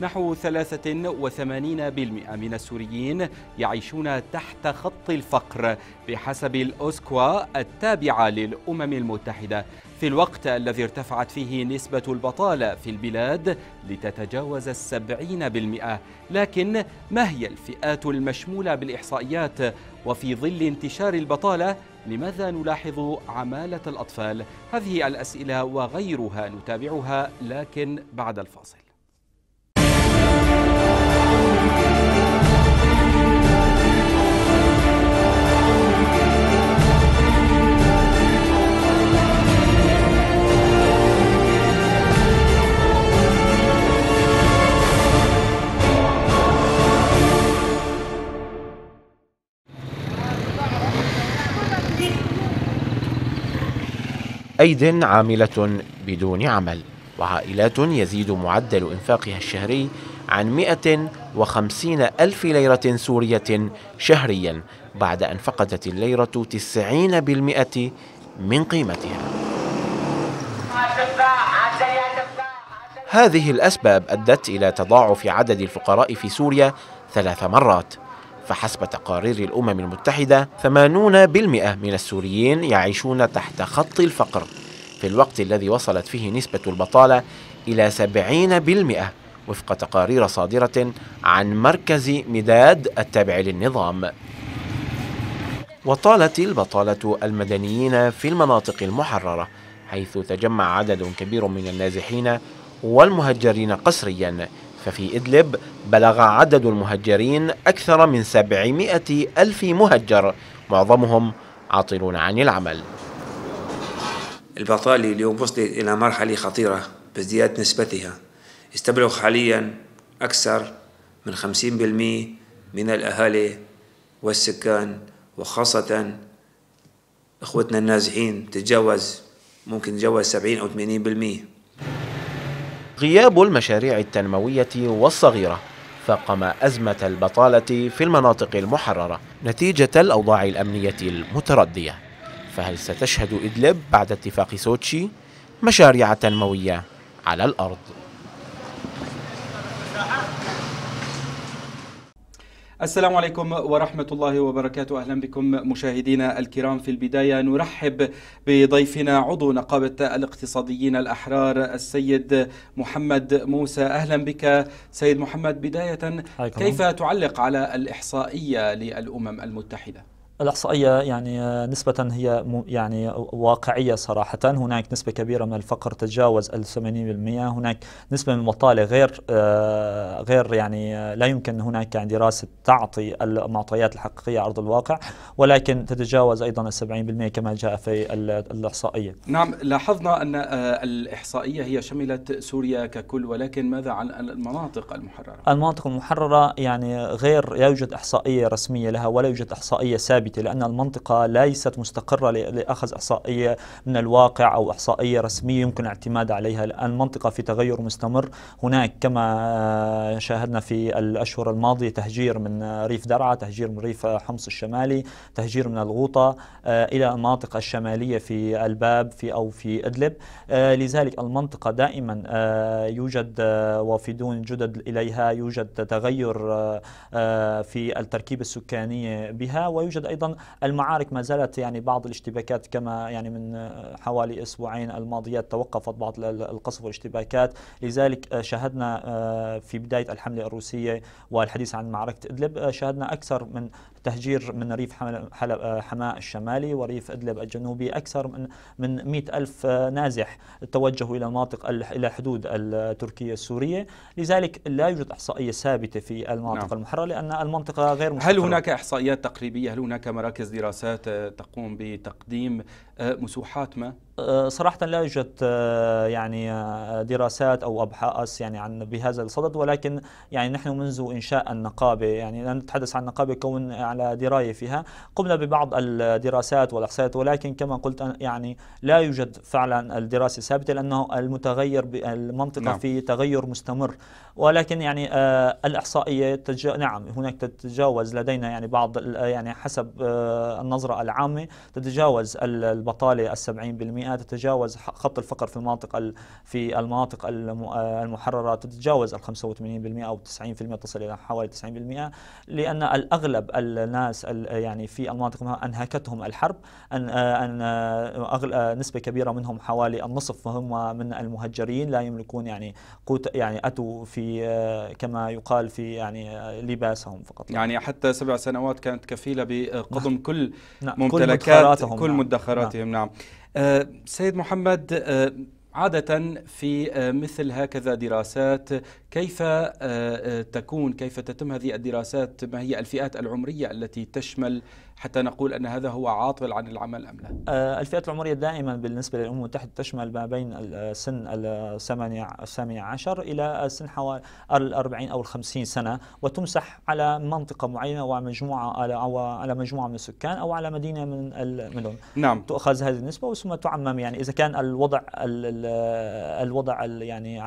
نحو 83% من السوريين يعيشون تحت خط الفقر بحسب الأوسكوا التابعة للأمم المتحدة في الوقت الذي ارتفعت فيه نسبة البطالة في البلاد لتتجاوز السبعين بالمئة لكن ما هي الفئات المشمولة بالإحصائيات وفي ظل انتشار البطالة لماذا نلاحظ عمالة الأطفال؟ هذه الأسئلة وغيرها نتابعها لكن بعد الفاصل أيد عاملة بدون عمل وعائلات يزيد معدل إنفاقها الشهري عن 150 ألف ليرة سورية شهريا بعد أن فقدت الليرة 90% من قيمتها هذه الأسباب أدت إلى تضاعف عدد الفقراء في سوريا ثلاث مرات فحسب تقارير الأمم المتحدة 80% من السوريين يعيشون تحت خط الفقر في الوقت الذي وصلت فيه نسبة البطالة إلى 70% وفق تقارير صادرة عن مركز مداد التابع للنظام وطالت البطالة المدنيين في المناطق المحررة حيث تجمع عدد كبير من النازحين والمهجرين قسريا ففي إدلب بلغ عدد المهجرين أكثر من 700 ألف مهجر معظمهم عاطلون عن العمل البطالة اليوم وصلت إلى مرحلة خطيرة بازدياد نسبتها استبلغ حاليا أكثر من 50% من الأهالي والسكان وخاصة إخوتنا النازحين تتجاوز ممكن تتجاوز 70 أو 80% غياب المشاريع التنموية والصغيرة فاقم أزمة البطالة في المناطق المحررة نتيجة الأوضاع الأمنية المتردية فهل ستشهد إدلب بعد اتفاق سوتشي مشاريع تنموية على الأرض؟ السلام عليكم ورحمة الله وبركاته أهلا بكم مشاهدينا الكرام في البداية نرحب بضيفنا عضو نقابة الاقتصاديين الأحرار السيد محمد موسى أهلا بك سيد محمد بداية كيف تعلق على الإحصائية للأمم المتحدة؟ الإحصائية يعني آه، نسبة هي يعني آه، واقعية صراحة هناك نسبة كبيرة من الفقر تجاوز ال 80% هناك نسبة من البطالة غير آه، غير يعني لا يمكن هناك يعني دراسة تعطي المعطيات الحقيقية على أرض الواقع ولكن تتجاوز أيضا ال 70% كما جاء في الإحصائية نعم لاحظنا أن الإحصائية هي شملت سوريا ككل ولكن ماذا عن المناطق المحررة؟ المناطق المحررة يعني غير لا يوجد إحصائية رسمية لها ولا يوجد إحصائية ثابتة متفاوتة لأن المنطقة ليست مستقرة لأخذ إحصائية من الواقع أو إحصائية رسمية يمكن الاعتماد عليها الآن المنطقة في تغير مستمر هناك كما شاهدنا في الأشهر الماضية تهجير من ريف درعا تهجير من ريف حمص الشمالي تهجير من الغوطة آه، إلى المناطق الشمالية في الباب في أو في إدلب آه، لذلك المنطقة دائما آه، يوجد وافدون جدد إليها يوجد تغير في التركيبة السكانية بها ويوجد ايضا المعارك ما زالت يعني بعض الاشتباكات كما يعني من آه، حوالي اسبوعين الماضيات توقفت بعض القصف والاشتباكات لذلك آه، شاهدنا آه، في بدايه الحمله الروسيه والحديث عن معركه ادلب شاهدنا اكثر من تهجير من ريف حلب حماة الشمالي وريف إدلب الجنوبي أكثر من من ألف نازح توجهوا إلى مناطق إلى حدود التركية السورية لذلك لا يوجد إحصائية ثابتة في المناطق نعم. المحررة لأن المنطقة غير مستقرة. هل هناك إحصائيات تقريبية هل هناك هناك مراكز دراسات تقوم بتقديم آه، مسوحات ما؟ آه، صراحة لا يوجد آه، يعني دراسات أو أبحاث يعني عن بهذا الصدد ولكن يعني نحن منذ إنشاء النقابة يعني لا نتحدث عن النقابة كون على دراية فيها قمنا ببعض الدراسات والإحصائيات ولكن كما قلت يعني لا يوجد فعلا الدراسة ثابتة لأنه المتغير بالمنطقة نعم. في تغير مستمر ولكن يعني الإحصائية تج... نعم هناك تتجاوز لدينا يعني بعض يعني حسب النظرة العامة تتجاوز ال... البطالة السبعين بالمئة تتجاوز خط الفقر في المناطق في المناطق المحررة تتجاوز الخمسة 85% أو 90% تصل إلى حوالي 90% لأن الأغلب الناس يعني في المناطق أنهكتهم الحرب أن أن نسبة كبيرة منهم حوالي النصف هم من المهجرين لا يملكون يعني قوت يعني أتوا في كما يقال في يعني لباسهم فقط يعني حتى سبع سنوات كانت كفيلة بقضم نعم. كل نعم. ممتلكات كل مدخراتهم, كل نعم. مدخراتهم نعم نعم آه، سيد محمد آه، عادة في آه، مثل هكذا دراسات كيف تكون كيف تتم هذه الدراسات ما هي الفئات العمرية التي تشمل حتى نقول أن هذا هو عاطل عن العمل أم لا؟ آه، الفئات العمرية دائما بالنسبة للأمم المتحدة تشمل ما بين السن آه، الثامنة عشر إلى السن آه، حوالي الأربعين أو الخمسين سنة وتمسح على منطقة معينة ومجموعة على أو على مجموعة من السكان أو على مدينة من المدن نعم تؤخذ هذه النسبة ثم تعمم يعني إذا كان الوضع الوضع يعني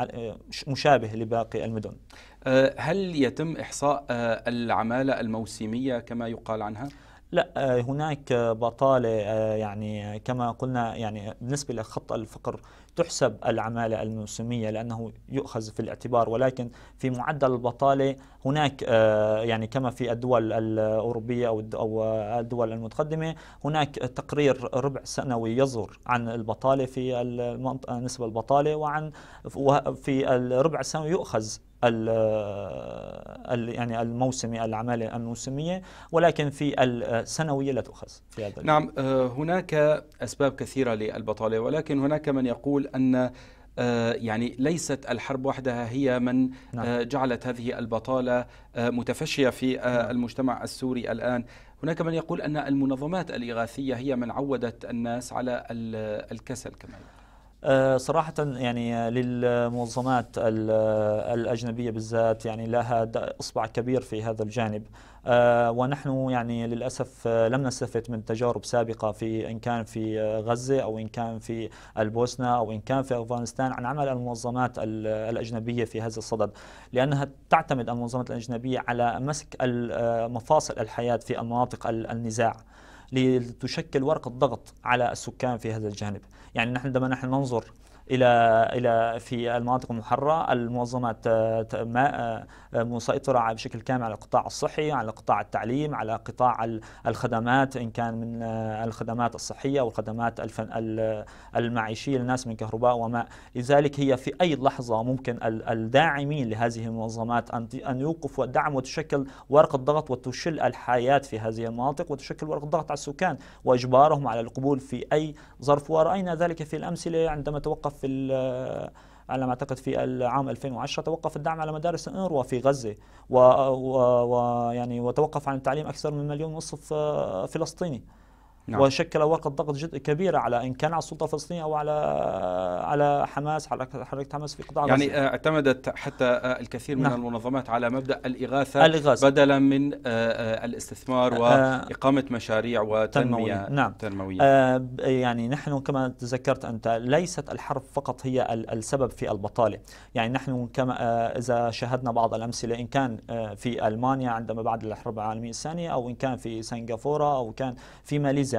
مشابه لباقي المدن هل يتم إحصاء العمالة الموسمية كما يقال عنها؟ لا آه، هناك بطالة آه، يعني كما قلنا يعني بالنسبة لخط الفقر تحسب العمالة الموسمية لأنه يؤخذ في الاعتبار ولكن في معدل البطالة هناك آه، يعني كما في الدول الأوروبية أو الدول المتقدمة هناك تقرير ربع سنوي يصدر عن البطالة في نسبة البطالة وعن في الربع السنوي يؤخذ يعني الموسمي العمالة الموسمية ولكن في السنوية لا تؤخذ في هذا نعم آه، هناك أسباب كثيرة للبطالة ولكن هناك من يقول أن آه، يعني ليست الحرب وحدها هي من آه، نعم. جعلت هذه البطالة متفشية في نعم. المجتمع السوري الآن هناك من يقول أن المنظمات الإغاثية هي من عودت الناس على الكسل كما آه، صراحة يعني للمنظمات الأجنبية بالذات يعني لها إصبع كبير في هذا الجانب آه، ونحن يعني للأسف آه، لم نستفد من تجارب سابقة في إن كان في غزة أو إن كان في البوسنة أو إن كان في أفغانستان عن عمل المنظمات الأجنبية في هذا الصدد لأنها تعتمد المنظمات الأجنبية على مسك مفاصل الحياة في المناطق النزاع لتشكل ورقة ضغط على السكان في هذا الجانب يعني نحن عندما نحن ننظر الى الى في المناطق المحرره، المنظمات آه، آه، آه، مسيطره بشكل كامل على القطاع الصحي، على قطاع التعليم، على قطاع الخدمات ان كان من الخدمات الصحيه والخدمات المعيشيه للناس من كهرباء وماء، لذلك هي في اي لحظه ممكن الداعمين لهذه المنظمات ان يوقفوا الدعم وتشكل ورقه ضغط وتشل الحياه في هذه المناطق وتشكل ورقه ضغط على السكان واجبارهم على القبول في اي ظرف وراينا ذلك في الامثله عندما توقف في على ما اعتقد في العام 2010 توقف الدعم على مدارس انروا في غزه ويعني ويعني وتوقف عن التعليم اكثر من مليون ونصف فلسطيني نعم. وشكل وقت ضغط جد كبيرة على إن كان على السلطة الفلسطينية أو على على حماس حركة حماس في قطاع يعني غزة. اعتمدت حتى الكثير من نعم. المنظمات على مبدأ الإغاثة, الإغاثة. بدلا من آه، آه، الاستثمار آه، وإقامة مشاريع وتنمية نعم. تنموية. يعني نحن كما تذكرت أنت ليست الحرب فقط هي السبب في البطالة يعني نحن كما إذا شاهدنا بعض الأمثلة إن كان في ألمانيا عندما بعد الحرب العالمية الثانية أو إن كان في سنغافورة أو كان في ماليزيا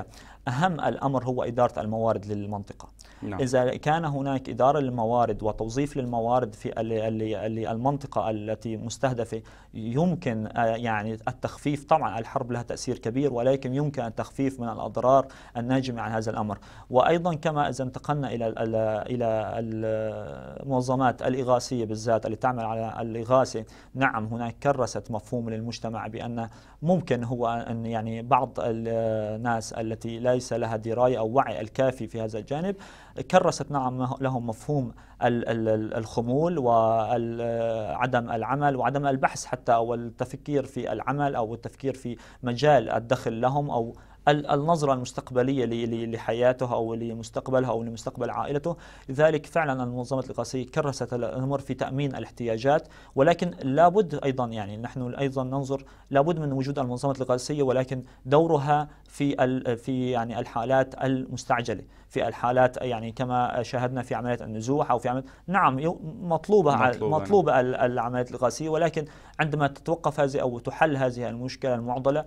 أهم الأمر هو إدارة الموارد للمنطقة نعم. إذا كان هناك إدارة للموارد وتوظيف للموارد في المنطقة التي مستهدفة يمكن آه، يعني التخفيف طبعا الحرب لها تأثير كبير ولكن يمكن التخفيف من الأضرار الناجمة عن هذا الأمر وأيضا كما إذا انتقلنا إلى إلى المنظمات الإغاثية بالذات اللي تعمل على الإغاثة نعم هناك كرست مفهوم للمجتمع بأن ممكن هو أن يعني بعض الناس التي ليس لها دراية أو وعي الكافي في هذا الجانب كرست نعم لهم مفهوم الخمول وعدم العمل وعدم البحث حتى أو التفكير في العمل أو التفكير في مجال الدخل لهم أو النظرة المستقبلية لحياته أو لمستقبلها أو لمستقبل عائلته لذلك فعلا المنظمة القاسيه كرست الأمر في تأمين الاحتياجات ولكن لابد أيضا يعني نحن أيضا ننظر لابد من وجود المنظمة القاسيه ولكن دورها في في يعني الحالات المستعجلة في الحالات يعني كما شاهدنا في عملية النزوح أو في عملية نعم مطلوبة مطلوبة, نعم. مطلوبة العمليات القاسيه ولكن عندما تتوقف هذه أو تحل هذه المشكلة المعضلة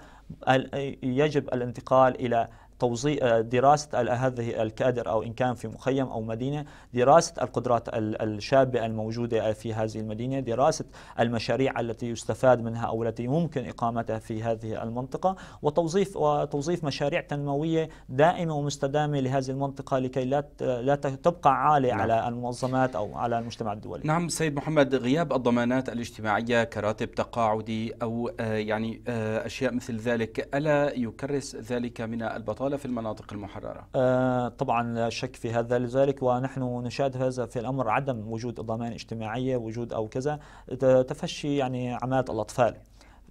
يجب الانتقال قال إلى توظيف آه، دراسة هذه الكادر أو إن كان في مخيم أو مدينة دراسة القدرات الشابة الموجودة في هذه المدينة دراسة المشاريع التي يستفاد منها أو التي يمكن إقامتها في هذه المنطقة وتوظيف وتوظيف مشاريع تنموية دائمة ومستدامة لهذه المنطقة لكي لا لا تبقى عالية نعم. على المنظمات أو على المجتمع الدولي نعم سيد محمد غياب الضمانات الاجتماعية كراتب تقاعدي أو آه، يعني آه، أشياء مثل ذلك ألا يكرس ذلك من البطالة ولا في المناطق المحررة؟ آه طبعا لا شك في هذا لذلك ونحن نشاهد هذا في الأمر عدم وجود ضمان اجتماعية وجود أو كذا تفشي يعني عمالة الأطفال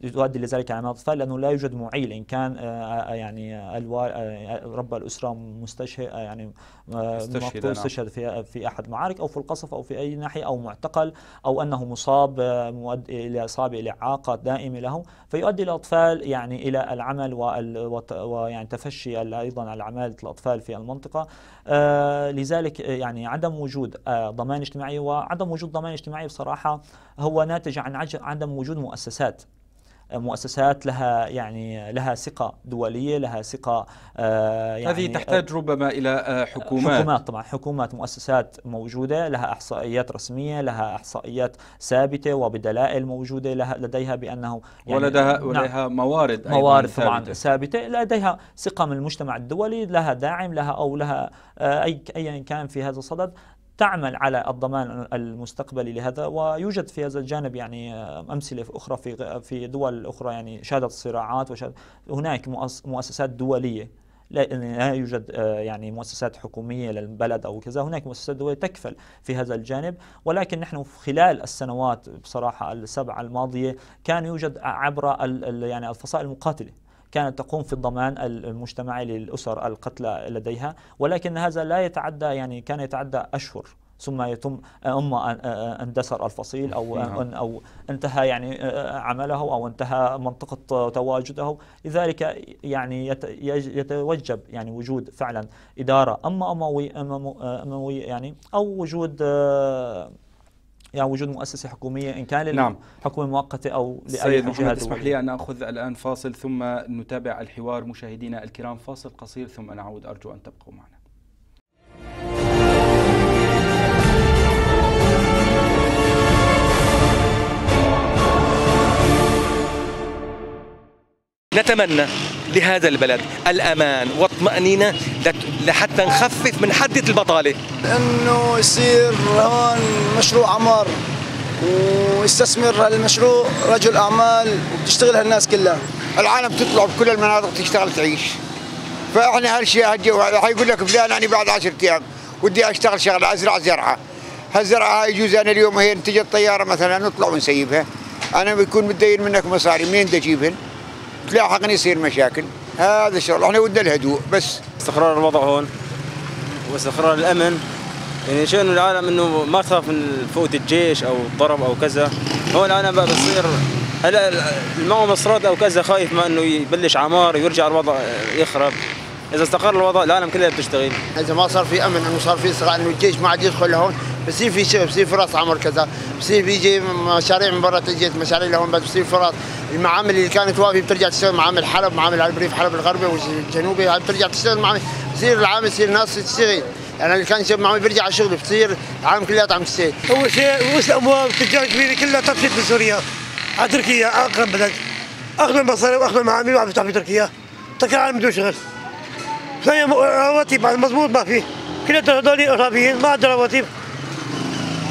يؤدي لذلك على الاطفال لانه لا يوجد معيل ان كان آه، آه، يعني،, آه، يعني رب الاسره مستشهد يعني مستشهد استشهد نعم. في في احد معارك او في القصف او في اي ناحيه او معتقل او انه مصاب الى اصابه الى اعاقه دائمه له فيؤدي الاطفال يعني الى العمل ويعني تفشي ايضا عماله الاطفال في المنطقه لذلك يعني عدم وجود ضمان اجتماعي وعدم وجود ضمان اجتماعي بصراحه هو ناتج عن عدم وجود مؤسسات مؤسسات لها يعني لها ثقه دوليه لها ثقه آه، يعني هذه آه، تحتاج ربما الى آه، حكومات حكومات طبعا حكومات مؤسسات موجوده لها احصائيات رسميه لها احصائيات ثابته وبدلائل موجوده لها لديها بانه يعني ولدها ولديها نعم موارد موارد طبعا ثابته لديها ثقه من المجتمع الدولي لها داعم لها او لها اي ايا كان في هذا الصدد تعمل على الضمان المستقبلي لهذا ويوجد في هذا الجانب يعني آه، امثله اخرى في في دول اخرى يعني شهدت صراعات وشهد هناك مؤسسات دوليه لا يوجد آه، يعني مؤسسات حكوميه للبلد او كذا، هناك مؤسسات دوليه تكفل في هذا الجانب، ولكن نحن خلال السنوات بصراحه السبعه الماضيه كان يوجد عبر يعني الفصائل المقاتله. كانت تقوم في الضمان المجتمعي للأسر القتلى لديها ولكن هذا لا يتعدى يعني كان يتعدى أشهر ثم يتم آه، اما آه، آه، اندثر الفصيل او نعم. او انتهى يعني عمله او انتهى منطقه تواجده لذلك يعني يتوجب يعني وجود فعلا اداره اما اموي اموي يعني او وجود يعني وجود مؤسسه حكوميه ان كان نعم. مؤقته او لاي جهه اسمح لي ان اخذ الان فاصل ثم نتابع الحوار مشاهدينا الكرام فاصل قصير ثم نعود ارجو ان تبقوا معنا نتمنى لهذا البلد الأمان والطمأنينة لحتى نخفف من حدة البطالة أنه يصير هون مشروع عمار ويستثمر هالمشروع رجل أعمال وتشتغل هالناس كلها العالم تطلع بكل المناطق تشتغل تعيش فإحنا هالشيء حيقول لك فلان أنا بعد 10 أيام ودي أشتغل شغلة أزرع زرعة هالزرعة يجوز أنا اليوم هي تجي الطيارة مثلا نطلع ونسيبها أنا بيكون متدين منك مصاري منين تجيبهن تلاحقني يصير مشاكل هذا الشغل احنا ودنا الهدوء بس استقرار الوضع هون واستقرار الامن يعني انه العالم انه ما تخاف من فوت الجيش او الضرب او كذا هون العالم بقى بصير هلا المعه مصرات او كذا خايف ما انه يبلش عمار ويرجع الوضع يخرب اذا استقر الوضع العالم كلها بتشتغل اذا ما صار في امن انه صار في صراع انه الجيش ما عاد يدخل لهون بصير في بصير فرص عمر كذا، بصير بيجي مشاريع من برا تجي مشاريع لهون بس بصير فرص المعامل اللي كانت واقفه بترجع تشتغل معامل حلب معامل البريف حلب الغربي والجنوبي هاي بترجع تشتغل معامل بصير العامل بصير ناس تشتغل يعني اللي كان يشتغل معامل بيرجع على شغله بصير العالم كلياته عم تشتغل اول شيء رؤوس الاموال التجار الكبيره كلها طفشت من سوريا على تركيا اقرب بلد اغلى المصاري واغلى المعامل عم تفتح بتركيا تركيا العالم بدون شغل ثانيا رواتب مضبوط ما في كلياتهم هذول ارهابيين ما عندهم رواتب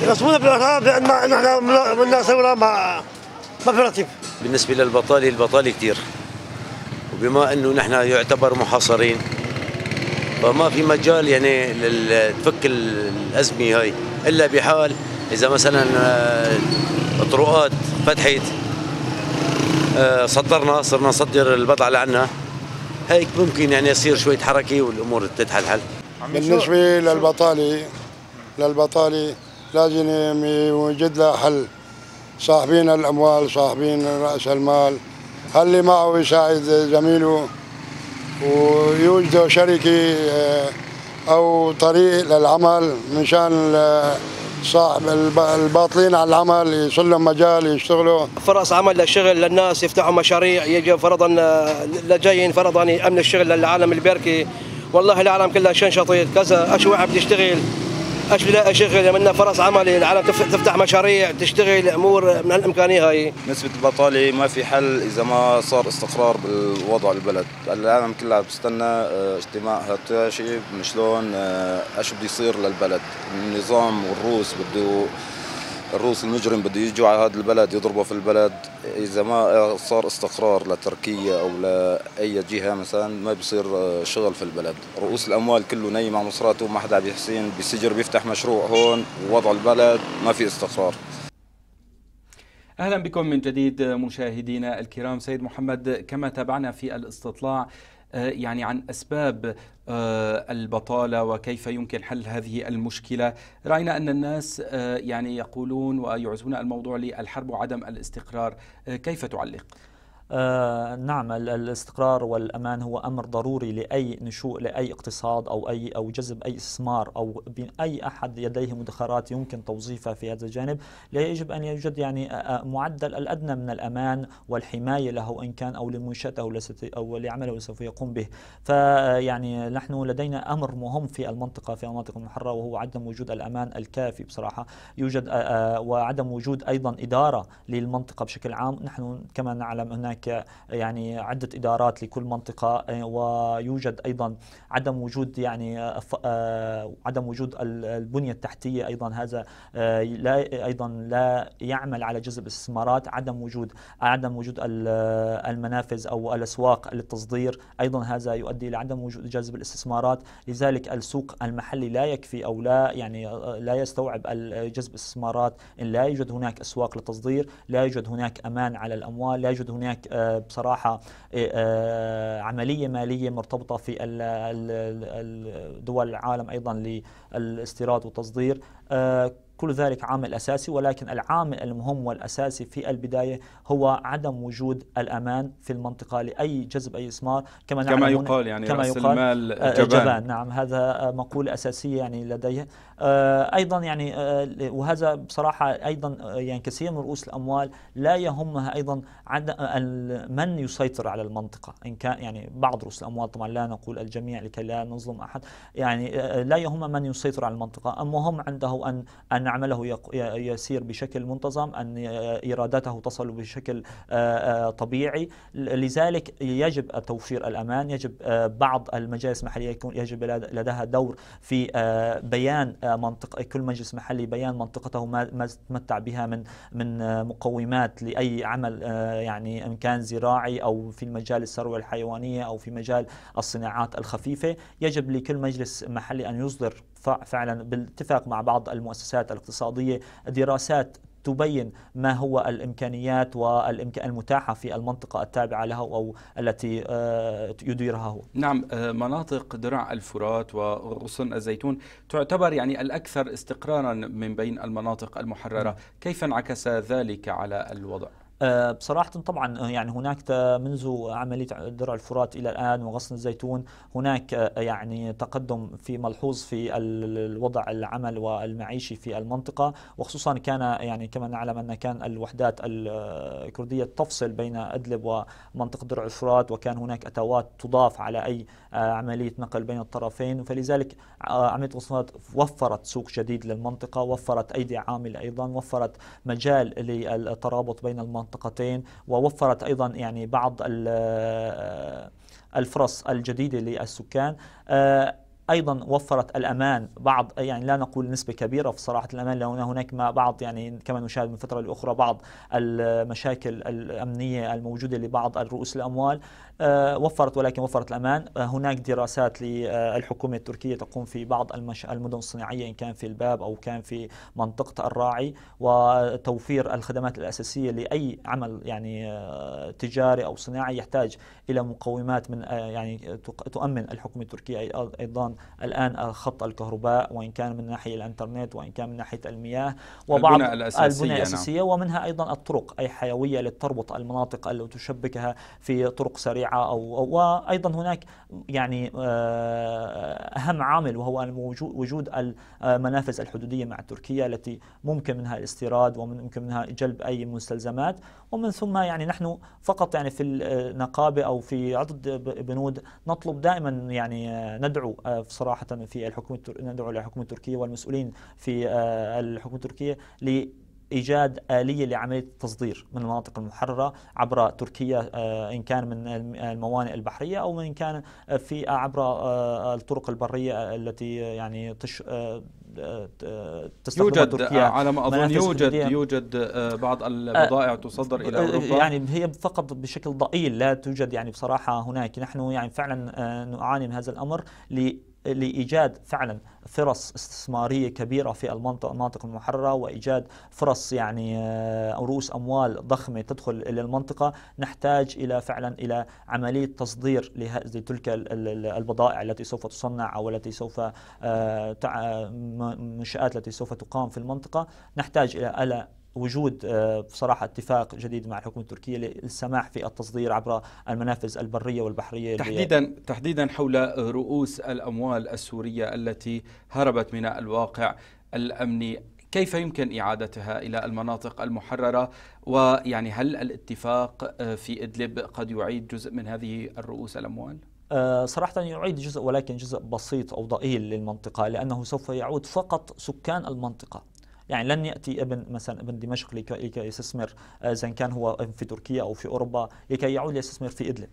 ينصبونا بالارهاب لان نحن منا ثوره في مفرتيف بالنسبه للبطاله البطاله كثير وبما انه نحن يعتبر محاصرين فما في مجال يعني تفك الازمه هاي الا بحال اذا مثلا آه، طرقات فتحت آه، صدرنا صرنا نصدر البضعه اللي عندنا هيك ممكن يعني يصير شويه حركه والامور تتحلحل بالنسبه للبطاله للبطاله لازم يوجد له حل صاحبين الأموال صاحبين رأس المال اللي معه يساعد زميله ويوجدوا شركة آه، أو طريق للعمل من شان صاحب الباطلين على العمل يصير لهم مجال يشتغلوا فرص عمل للشغل للناس يفتحوا مشاريع يجي فرضا آه، لجايين فرضا امن الشغل للعالم البركي والله العالم كلها شن شطيط كذا اشواع بتشتغل اجل اشغل منا فرص عمل العالم تفتح مشاريع تشتغل امور من الامكانيه هاي نسبه البطاله ما في حل اذا ما صار استقرار بالوضع البلد العالم كلها بتستنى آه، اجتماع هالشيء شلون آه، ايش بده يصير للبلد النظام والروس بده الروس المجرم بده يجوا على هذا البلد يضربوا في البلد اذا ما صار استقرار لتركيا او لاي جهه مثلا ما بيصير آه، شغل في البلد رؤوس الاموال كله نايم على مصراته ما حدا بيحسين بسجر بيفتح مشروع هون ووضع البلد ما في استقرار اهلا بكم من جديد مشاهدينا الكرام سيد محمد كما تابعنا في الاستطلاع آه، يعني عن أسباب آه، البطالة وكيف يمكن حل هذه المشكلة رأينا أن الناس آه، يعني يقولون ويعزون الموضوع للحرب وعدم الاستقرار كيف تعلق؟ آه، نعم الاستقرار والأمان هو أمر ضروري لأي نشوء لأي اقتصاد أو أي أو جذب أي استثمار أو أي أحد يديه مدخرات يمكن توظيفها في هذا الجانب لا يجب أن يوجد يعني آه، آه، معدل الأدنى من الأمان والحماية له إن كان أو لمنشأته أو لعمله سوف يقوم به فيعني نحن لدينا أمر مهم في المنطقة في المناطق المحررة وهو عدم وجود الأمان الكافي بصراحة يوجد وعدم وجود أيضا إدارة للمنطقة بشكل عام نحن كما نعلم هناك هناك يعني عدة إدارات لكل منطقة ويوجد أيضا عدم وجود يعني آه، آه، عدم وجود البنية التحتية أيضا هذا آه، لا أيضا لا يعمل على جذب الاستثمارات عدم وجود عدم وجود المنافذ أو الأسواق للتصدير أيضا هذا يؤدي إلى عدم وجود جذب الاستثمارات لذلك السوق المحلي لا يكفي أو لا يعني لا يستوعب جذب الاستثمارات لا يوجد هناك أسواق للتصدير لا يوجد هناك أمان على الأموال لا يوجد هناك آه، بصراحة إيه، آه، عملية مالية مرتبطة في دول العالم أيضا للاستيراد والتصدير آه، كل ذلك عامل أساسي ولكن العامل المهم والأساسي في البداية هو عدم وجود الأمان في المنطقة لأي جذب أي استثمار كما, كما يقال يعني كما رأس يقال المال جبان. جبان نعم هذا مقولة أساسية يعني لديه آه، ايضا يعني آه، وهذا بصراحه ايضا آه، يعني كثير من رؤوس الاموال لا يهمها ايضا من يسيطر على المنطقه ان كان يعني بعض رؤوس الاموال طبعا لا نقول الجميع لكي لا نظلم احد يعني لا يهم من يسيطر على المنطقه المهم عنده ان ان عمله يسير بشكل منتظم ان ايراداته تصل بشكل طبيعي لذلك يجب توفير الامان يجب بعض المجالس المحليه يكون يجب لديها دور في بيان منطق كل مجلس محلي بيان منطقته ما تتمتع بها من من مقومات لاي عمل آه، يعني ان كان زراعي او في مجال الثروه الحيوانيه او في مجال الصناعات الخفيفه يجب لكل مجلس محلي ان يصدر فعلا بالاتفاق مع بعض المؤسسات الاقتصاديه دراسات تبين ما هو الامكانيات والامكان المتاحه في المنطقه التابعه له او التي آه، يديرها هو. نعم آه، مناطق درع الفرات وغصن الزيتون تعتبر يعني الاكثر استقرارا من بين المناطق المحرره، نعم. كيف انعكس ذلك على الوضع؟ آه، بصراحة طبعا آه، يعني هناك منذ عملية درع الفرات إلى الآن وغصن الزيتون هناك آه، يعني تقدم في ملحوظ في الوضع العمل والمعيشي في المنطقة وخصوصا كان يعني كما نعلم أن كان الوحدات الكردية تفصل بين أدلب ومنطقة درع الفرات وكان هناك أتوات تضاف على أي عملية نقل بين الطرفين فلذلك عملية غصن الزيتون وفرت سوق جديد للمنطقة وفرت أيدي عاملة أيضا وفرت مجال للترابط بين المنطقة المنطقتين ووفرت ايضا يعني بعض الفرص الجديده للسكان آه، ايضا وفرت الامان بعض يعني لا نقول نسبه كبيره في صراحه الامان لان هناك ما بعض يعني كما نشاهد من فتره لاخرى بعض المشاكل الامنيه الموجوده لبعض الرؤوس الاموال آه، وفرت ولكن وفرت الأمان آه، هناك دراسات للحكومة التركية تقوم في بعض المدن الصناعية إن كان في الباب أو كان في منطقة الراعي وتوفير الخدمات الأساسية لأي عمل يعني آه، تجاري أو صناعي يحتاج إلى مقومات من يعني تؤمن الحكومة التركية أيضا الآن خط الكهرباء وإن كان من ناحية الإنترنت وإن كان من ناحية المياه وبعض البنى الأساسية, البنى نعم. الأساسية نعم. ومنها أيضا الطرق أي حيوية لتربط المناطق التي تشبكها في طرق سريعة السريعه او وايضا هناك يعني آه، اهم عامل وهو وجود المنافذ الحدوديه مع تركيا التي ممكن منها الاستيراد وممكن منها جلب اي مستلزمات ومن ثم يعني نحن فقط يعني في النقابه او في عدد بنود نطلب دائما يعني آه، ندعو آه، صراحه في الحكومه ندعو الحكومه التركيه والمسؤولين في الحكومه التركيه ايجاد اليه لعمليه التصدير من المناطق المحرره عبر تركيا آه، ان كان من الموانئ البحريه او ان كان في آه، عبر آه، الطرق البريه التي يعني تش يوجد تركيا على ما اظن يوجد يوجد بعض البضائع تصدر الى اوروبا يعني هي فقط بشكل ضئيل لا توجد يعني بصراحه هناك نحن يعني فعلا نعاني من هذا الامر لإيجاد فعلا فرص استثمارية كبيرة في المنطقة المناطق المحررة وإيجاد فرص يعني آه، رؤوس أموال ضخمة تدخل إلى المنطقة نحتاج إلى فعلا إلى عملية تصدير لهذه لتلك البضائع التي سوف تصنع أو التي سوف آه، منشآت التي سوف تقام في المنطقة نحتاج إلى وجود آه، بصراحه اتفاق جديد مع الحكومه التركيه للسماح في التصدير عبر المنافذ البريه والبحريه تحديدا تحديدا حول رؤوس الاموال السوريه التي هربت من الواقع الامني كيف يمكن اعادتها الى المناطق المحرره ويعني هل الاتفاق آه، في ادلب قد يعيد جزء من هذه الرؤوس الاموال؟ آه، صراحة يعيد جزء ولكن جزء بسيط أو ضئيل للمنطقة لأنه سوف يعود فقط سكان المنطقة يعني لن ياتي ابن مثلا ابن دمشق لكي يستثمر آه، اذا كان هو في تركيا او في اوروبا لكي يعود ليستثمر في ادلب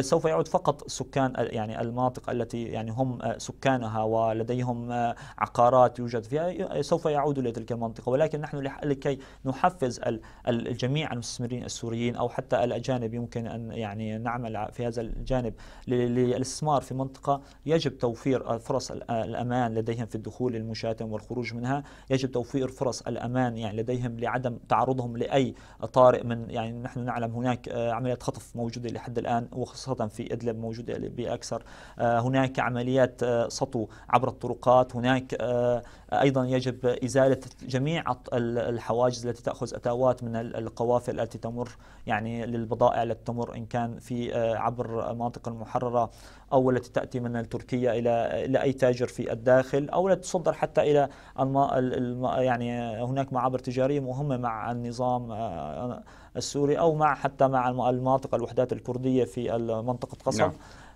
سوف يعود فقط سكان يعني المناطق التي يعني هم آه، سكانها ولديهم آه، عقارات يوجد فيها آه، سوف يعودوا لتلك المنطقة ولكن نحن لكي نحفز الجميع المستثمرين السوريين أو حتى الأجانب يمكن أن يعني نعمل في هذا الجانب للاستثمار في منطقة يجب توفير فرص الأمان لديهم في الدخول للمشاتم والخروج منها يجب توفير فرص الأمان يعني لديهم لعدم تعرضهم لأي طارئ من يعني نحن نعلم هناك عمليات خطف موجودة لحد الآن وخاصة في إدلب موجودة بأكثر آه، هناك عمليات آه، سطو عبر الطرقات هناك آه، أيضا يجب إزالة جميع الحواجز التي تأخذ أتاوات من القوافل التي تمر يعني للبضائع التي تمر إن كان في آه، عبر المناطق المحررة أو التي تأتي من تركيا إلى إلى أي تاجر في الداخل أو التي تصدر حتى إلى الم... الم... يعني هناك معابر تجارية مهمة مع النظام آه، السوري أو مع حتى مع المناطق الوحدات الكردية في منطقة قصر نعم.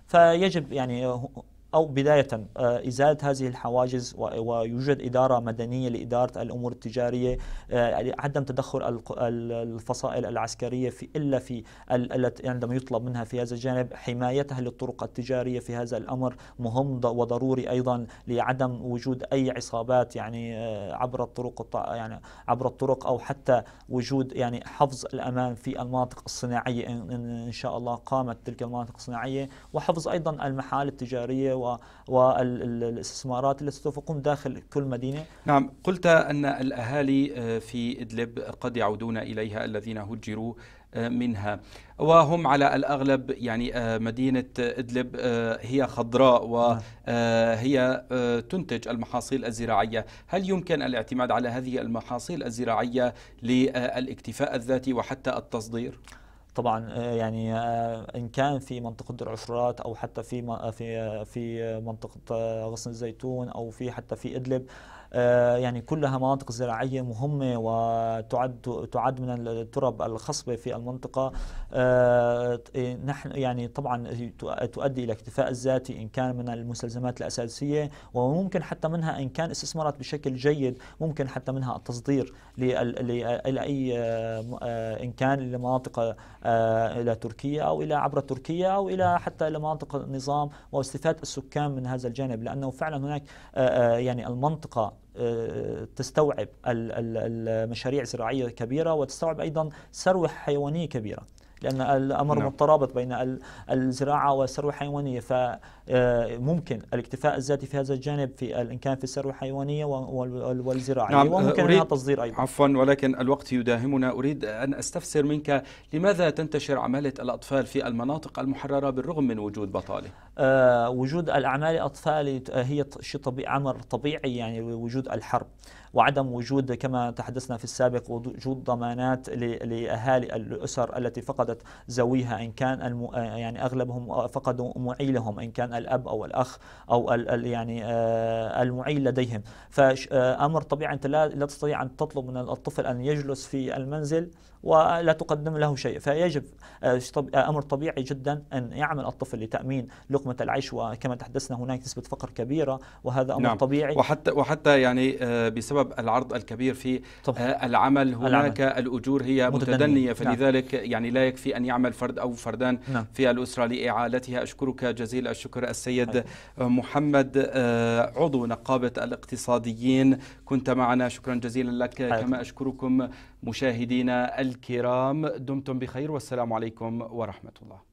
فيجب يعني أو بداية آه، إزالة هذه الحواجز ويوجد إدارة مدنية لإدارة الأمور التجارية آه، يعني عدم تدخل الفصائل العسكرية في إلا في التي عندما يطلب منها في هذا الجانب حمايتها للطرق التجارية في هذا الأمر مهم وضروري أيضا لعدم وجود أي عصابات يعني آه، عبر الطرق يعني عبر الطرق أو حتى وجود يعني حفظ الأمان في المناطق الصناعية إن شاء الله قامت تلك المناطق الصناعية وحفظ أيضا المحال التجارية والاستثمارات التي سوف تقوم داخل كل مدينة نعم قلت أن الأهالي آه، في إدلب قد يعودون إليها الذين هجروا آه، منها وهم على الأغلب يعني آه، مدينة إدلب هي خضراء وهي نعم. تنتج المحاصيل الزراعية هل يمكن الاعتماد على هذه المحاصيل الزراعية للاكتفاء الذاتي وحتى التصدير؟ طبعا آه، يعني آه، ان كان في منطقه درع عشرات او حتى في آه، في في منطقه غصن الزيتون او في حتى في ادلب آه، يعني كلها مناطق زراعية مهمة وتعد تعد من الترب الخصبة في المنطقة آه، إيه، نحن يعني طبعا تؤدي إلى اكتفاء الذاتي إن كان من المستلزمات الأساسية وممكن حتى منها إن كان استثمرت بشكل جيد ممكن حتى منها التصدير لأي آه، إن كان لمناطق إلى تركيا أو إلى عبر تركيا أو إلى حتى إلى مناطق النظام واستفادة السكان من هذا الجانب لأنه فعلا هناك يعني المنطقة تستوعب المشاريع الزراعية كبيرة وتستوعب أيضا ثروة حيوانية كبيرة لأن الأمر نعم. مترابط بين الزراعة والثروة الحيوانية فممكن آه، الاكتفاء الذاتي في هذا الجانب في إن كان في الثروة الحيوانية والزراعية نعم. وممكن آه، أريد تصدير أيضا عفوا ولكن الوقت يداهمنا أريد أن أستفسر منك لماذا تنتشر عمالة الأطفال في المناطق المحررة بالرغم من وجود بطالة؟ آه، وجود الأعمال الأطفال آه، هي شيء طبيعي امر طبيعي يعني وجود الحرب وعدم وجود كما تحدثنا في السابق وجود ضمانات لأهالي الأسر التي فقدت زويها إن كان الم... آه، يعني أغلبهم فقدوا معيلهم إن كان الأب أو الأخ أو ال... يعني المعيل لديهم فأمر طبيعي أنت لا, لا تستطيع أن تطلب من الطفل أن يجلس في المنزل ولا تقدم له شيء فيجب آه، آه، أمر طبيعي جدا أن يعمل الطفل لتأمين لقمة العيش وكما تحدثنا هناك نسبة فقر كبيرة وهذا أمر نعم. طبيعي وحتى وحتى يعني آه، بسبب العرض الكبير في طبعا. العمل هناك العمل. الأجور هي متدنية, متدنية نعم. فلذلك نعم. يعني لا يكفي أن يعمل فرد أو فردان نعم. في الأسرة لإعالتها أشكرك جزيل الشكر السيد أيوة. محمد عضو نقابة الاقتصاديين كنت معنا شكرا جزيلا لك أيوة. كما أشكركم مشاهدينا الكرام دمتم بخير والسلام عليكم ورحمة الله